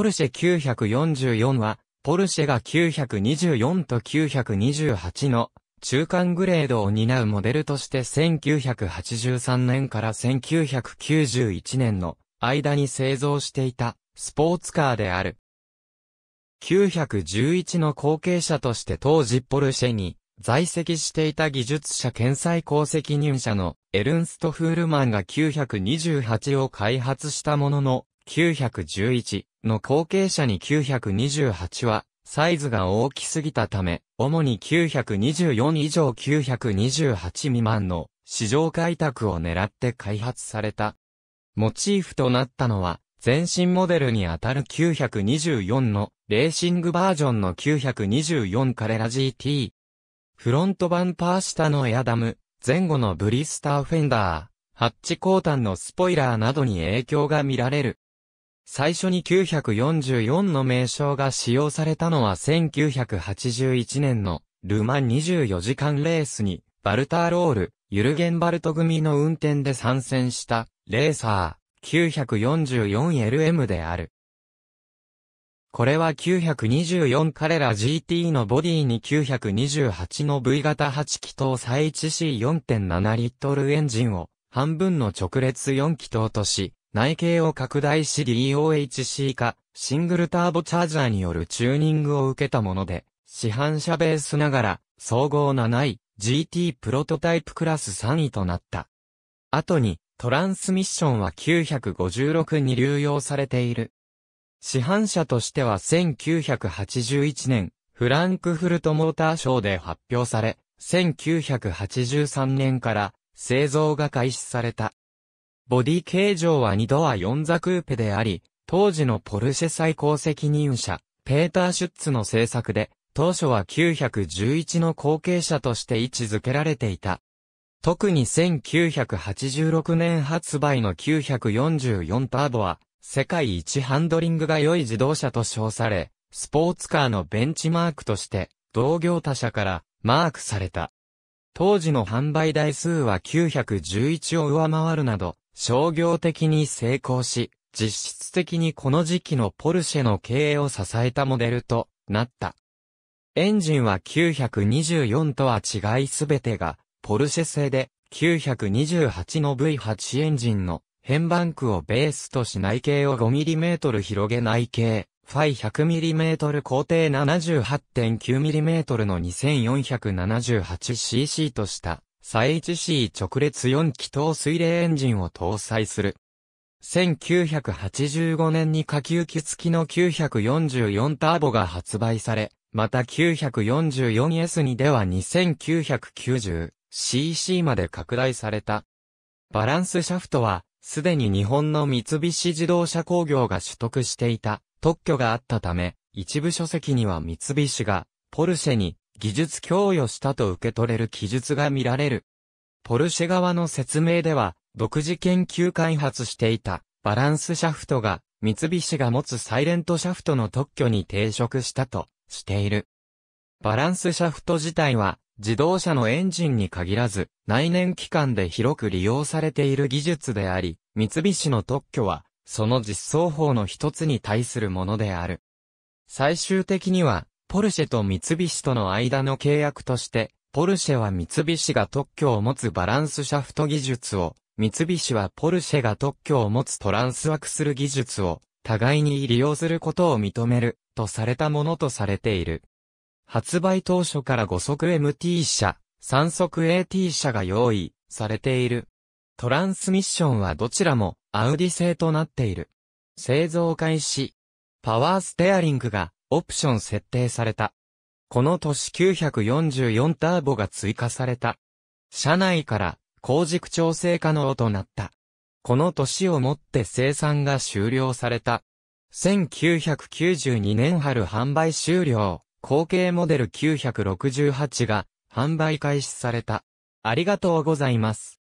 ポルシェ944は、ポルシェが924と928の中間グレードを担うモデルとして1983年から1991年の間に製造していたスポーツカーである。911の後継者として当時ポルシェに在籍していた技術者検査高責任者のエルンスト・フールマンが928を開発したものの911の後継者に928は、サイズが大きすぎたため、主に924以上928未満の市場開拓を狙って開発された。モチーフとなったのは、全身モデルにあたる924のレーシングバージョンの924カレラ GT。フロントバンパー下のエアダム、前後のブリスターフェンダー、ハッチ後端のスポイラーなどに影響が見られる。最初に944の名称が使用されたのは1981年のルマン24時間レースにバルターロール、ユルゲンバルト組の運転で参戦したレーサー 944LM である。これは924彼ら GT のボディに928の V 型8気筒再 1C4.7 リットルエンジンを半分の直列4気筒とし、内径を拡大し DOHC 化、シングルターボチャージャーによるチューニングを受けたもので、市販車ベースながら、総合7位、GT プロトタイプクラス3位となった。後に、トランスミッションは956に流用されている。市販車としては1981年、フランクフルトモーターショーで発表され、1983年から製造が開始された。ボディ形状は2度は4座クーペであり、当時のポルシェ最高責任者、ペーター・シュッツの制作で、当初は911の後継者として位置づけられていた。特に1986年発売の944ターボは、世界一ハンドリングが良い自動車と称され、スポーツカーのベンチマークとして、同業他社からマークされた。当時の販売台数は911を上回るなど、商業的に成功し、実質的にこの時期のポルシェの経営を支えたモデルとなった。エンジンは924とは違いすべてが、ポルシェ製で928の V8 エンジンの変バンクをベースとし内径を 5mm 広げ内径、ファイ 100mm 高低 78.9mm の 2478cc とした s 一、h c 直列4気筒水冷エンジンを搭載する。1985年に下級機付きの944ターボが発売され、また 944S2 では 2990cc まで拡大された。バランスシャフトは、すでに日本の三菱自動車工業が取得していた特許があったため、一部書籍には三菱が、ポルシェに、技術供与したと受け取れる記述が見られる。ポルシェ側の説明では、独自研究開発していたバランスシャフトが三菱が持つサイレントシャフトの特許に抵触したとしている。バランスシャフト自体は自動車のエンジンに限らず内燃機関で広く利用されている技術であり、三菱の特許はその実装法の一つに対するものである。最終的にはポルシェと三菱との間の契約として、ポルシェは三菱が特許を持つバランスシャフト技術を、三菱はポルシェが特許を持つトランスワクする技術を、互いに利用することを認める、とされたものとされている。発売当初から5速 MT 車、3速 AT 車が用意されている。トランスミッションはどちらもアウディ製となっている。製造開始。パワーステアリングがオプション設定された。この年944ターボが追加された。車内から高軸調整可能となった。この年をもって生産が終了された。1992年春販売終了、後継モデル968が販売開始された。ありがとうございます。